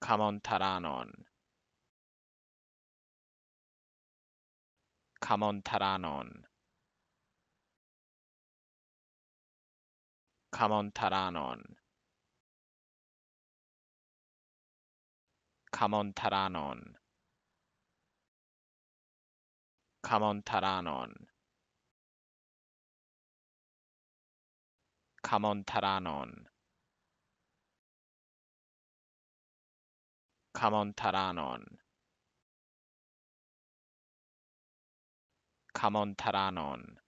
Kamontaranon Kamontaranon Kamontaranon Kamontaranon Kamontaranon Kamontaranon Kamontaranon Kamontaranon